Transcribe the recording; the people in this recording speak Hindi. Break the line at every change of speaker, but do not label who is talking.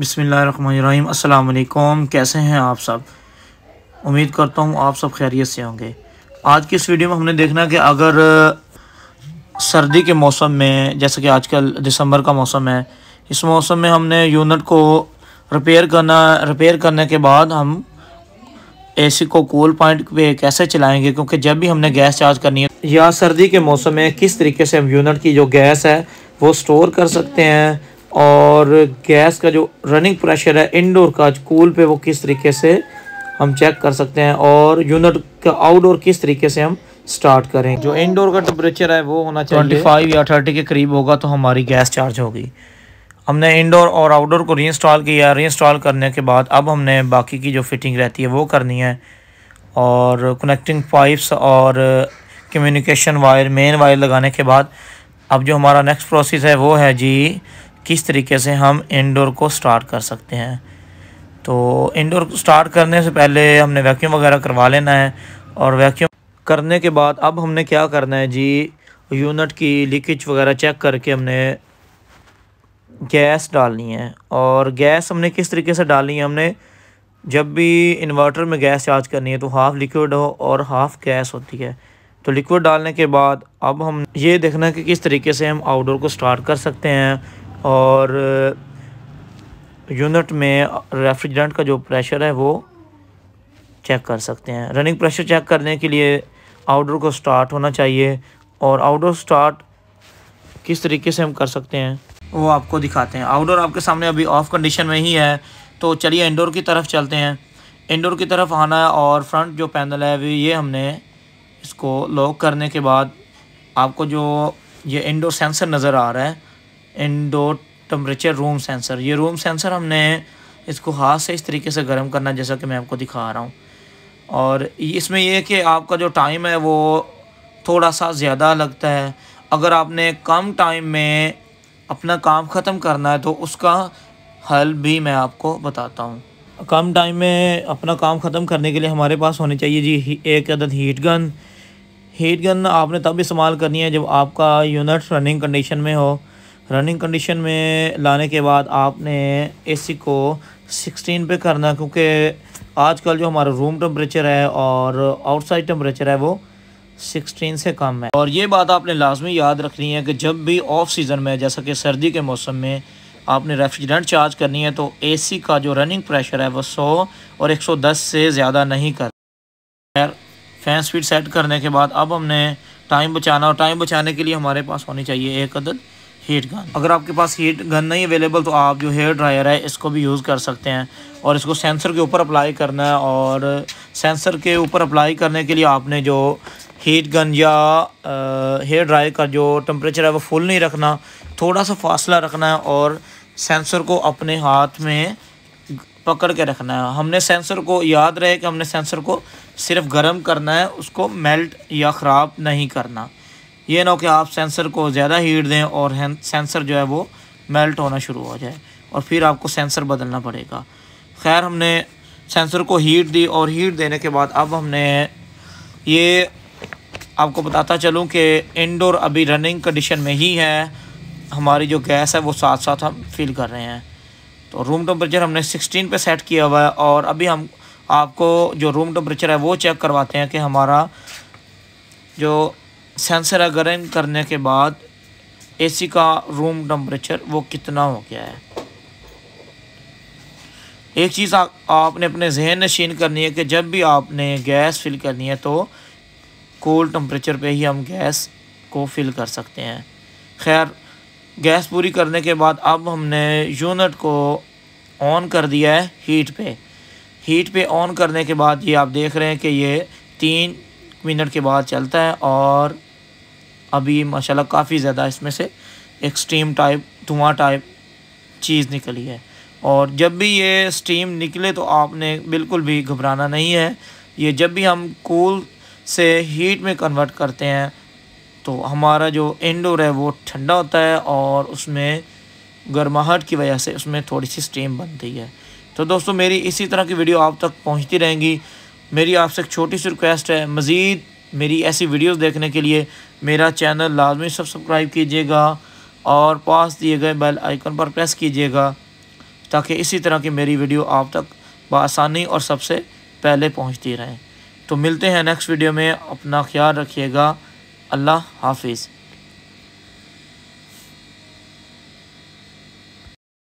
बिसमीम् अल्लाम कैसे हैं आप सब उम्मीद करता हूँ आप सब खैरियत से होंगे आज की इस वीडियो में हमने देखना कि अगर सर्दी के मौसम में जैसे कि आजकल दिसंबर का मौसम है इस मौसम में हमने यूनिट को रिपेयर करना रिपेयर करने के बाद हम एसी को कूल पॉइंट पे कैसे चलाएंगे क्योंकि जब भी हमने गैस चार्ज करनी है या सर्दी के मौसम में किस तरीके से हम यूनिट की जो गैस है वो स्टोर कर सकते हैं और गैस का जो रनिंग प्रेशर है इनडोर का कूल पे वो किस तरीके से हम चेक कर सकते हैं और यूनिट का आउटडोर किस तरीके से हम स्टार्ट करें जो इनडोर का टेम्परेचर है वो होना चाहिए ट्वेंटी फाइव या थर्टी के करीब होगा तो हमारी गैस चार्ज होगी हमने इंडोर और आउटडोर को रीइंस्टॉल किया रीइंस्टॉल करने के बाद अब हमने बाकी की जो फिटिंग रहती है वो करनी है और कनेक्टिंग पाइप्स और कम्युनिकेशन वायर मेन वायर लगाने के बाद अब जो हमारा नेक्स्ट प्रोसेस है वो है जी किस तरीके से हम इनडोर को स्टार्ट कर सकते हैं तो इनडोर स्टार्ट करने से पहले हमने वैक्यूम वगैरह करवा लेना है और वैक्यूम करने के बाद अब हमने क्या करना है जी यूनिट की लीकेज वगैरह चेक करके हमने गैस डालनी है और गैस हमने किस तरीके से डालनी है हमने जब भी इन्वर्टर में गैस चार्ज करनी है तो हाफ़ लिक्विड हो और हाफ़ गैस होती है तो लिक्विड डालने के बाद अब हम ये देखना है कि किस तरीके से हम आउटडोर को स्टार्ट कर सकते हैं और यूनिट uh, में रेफ्रिजरेंट का जो प्रेशर है वो चेक कर सकते हैं रनिंग प्रेशर चेक करने के लिए आउटडोर को स्टार्ट होना चाहिए और आउटडोर स्टार्ट किस तरीके से हम कर सकते हैं वो आपको दिखाते हैं आउटडोर आपके सामने अभी ऑफ कंडीशन में ही है तो चलिए इंडोर की तरफ चलते हैं इंडोर की तरफ आना है और फ्रंट जो पैनल है अभी ये हमने इसको लॉक करने के बाद आपको जो ये इंडोर सेंसर नज़र आ रहा है इंडोर टम्परेचर रूम सेंसर ये रूम सेंसर हमने इसको हाथ से इस तरीके से गर्म करना जैसा कि मैं आपको दिखा रहा हूँ और इसमें यह कि आपका जो टाइम है वो थोड़ा सा ज़्यादा लगता है अगर आपने कम टाइम में अपना काम ख़त्म करना है तो उसका हल भी मैं आपको बताता हूँ कम टाइम में अपना काम ख़त्म करने के लिए हमारे पास होने चाहिए जी एक अदद हीट गन हीट गन आपने तब इस्तेमाल करनी है जब आपका यूनिट रनिंग कंडीशन में हो रनिंग कंडीशन में लाने के बाद आपने एसी को 16 पे करना क्योंकि आजकल जो हमारा रूम टेम्परेचर है और आउटसाइड टेम्परेचर है वो 16 से कम है और ये बात आपने लाजमी याद रखनी है कि जब भी ऑफ सीज़न में जैसा कि सर्दी के मौसम में आपने रेफ्रिजरेंट चार्ज करनी है तो एसी का जो रनिंग प्रेशर है वो 100 और 110 से ज़्यादा नहीं कर खैर फैन स्पीड सेट करने के बाद अब हमने टाइम बचाना और टाइम बचाने के लिए हमारे पास होनी चाहिए एक अदद हीट गन अगर आपके पास हीट गन नहीं अवेलेबल तो आप जो हेयर ड्रायर है इसको भी यूज़ कर सकते हैं और इसको सेंसर के ऊपर अप्लाई करना है और सेंसर के ऊपर अप्लाई करने के लिए आपने जो हीट गन या हेयर ड्रायर का जो टम्परेचर है वो फुल नहीं रखना थोड़ा सा फासला रखना है और सेंसर को अपने हाथ में पकड़ के रखना है हमने सेंसर को याद रहे कि हमने सेंसर को सिर्फ गर्म करना है उसको मेल्ट या ख़राब नहीं करना ये ना हो कि आप सेंसर को ज़्यादा हीट दें और सेंसर जो है वो मेल्ट होना शुरू हो जाए और फिर आपको सेंसर बदलना पड़ेगा खैर हमने सेंसर को हीट दी और हीट देने के बाद अब हमने ये आपको बताता चलूँ कि इनडोर अभी रनिंग कंडीशन में ही है हमारी जो गैस है वो साथ साथ हम फील कर रहे हैं तो रूम टेम्परेचर हमने 16 पे सेट किया हुआ है और अभी हम आपको जो रूम टेम्परेचर है वो चेक करवाते हैं कि हमारा जो सेंसर इन करने के बाद एसी का रूम टम्परेचर वो कितना हो गया है एक चीज़ आ, आपने अपने जहन नशीन करनी है कि जब भी आपने गैस फिल करनी है तो कोल्ड टम्परेचर पे ही हम गैस को फिल कर सकते हैं खैर गैस पूरी करने के बाद अब हमने यूनिट को ऑन कर दिया है हीट पे हीट पे ऑन करने के बाद ये आप देख रहे हैं कि ये तीन मिनट के बाद चलता है और अभी माशाल्लाह काफ़ी ज़्यादा इसमें से एक्सट्रीम टाइप धुआँ टाइप चीज़ निकली है और जब भी ये स्टीम निकले तो आपने बिल्कुल भी घबराना नहीं है ये जब भी हम कूल से हीट में कन्वर्ट करते हैं तो हमारा जो इंडोर है वो ठंडा होता है और उसमें गर्माहट की वजह से उसमें थोड़ी सी स्टीम बनती है तो दोस्तों मेरी इसी तरह की वीडियो आप तक पहुंचती रहेंगी मेरी आपसे एक छोटी सी रिक्वेस्ट है मज़ीद मेरी ऐसी वीडियोस देखने के लिए मेरा चैनल लाजमी सब्सक्राइब कीजिएगा और पास दिए गए बेल आइकन पर प्रेस कीजिएगा ताकि इसी तरह की मेरी वीडियो आप तक बसानी और सबसे पहले पहुंचती रहें तो मिलते हैं नेक्स्ट वीडियो में अपना ख्याल रखिएगा अल्लाह हाफिज़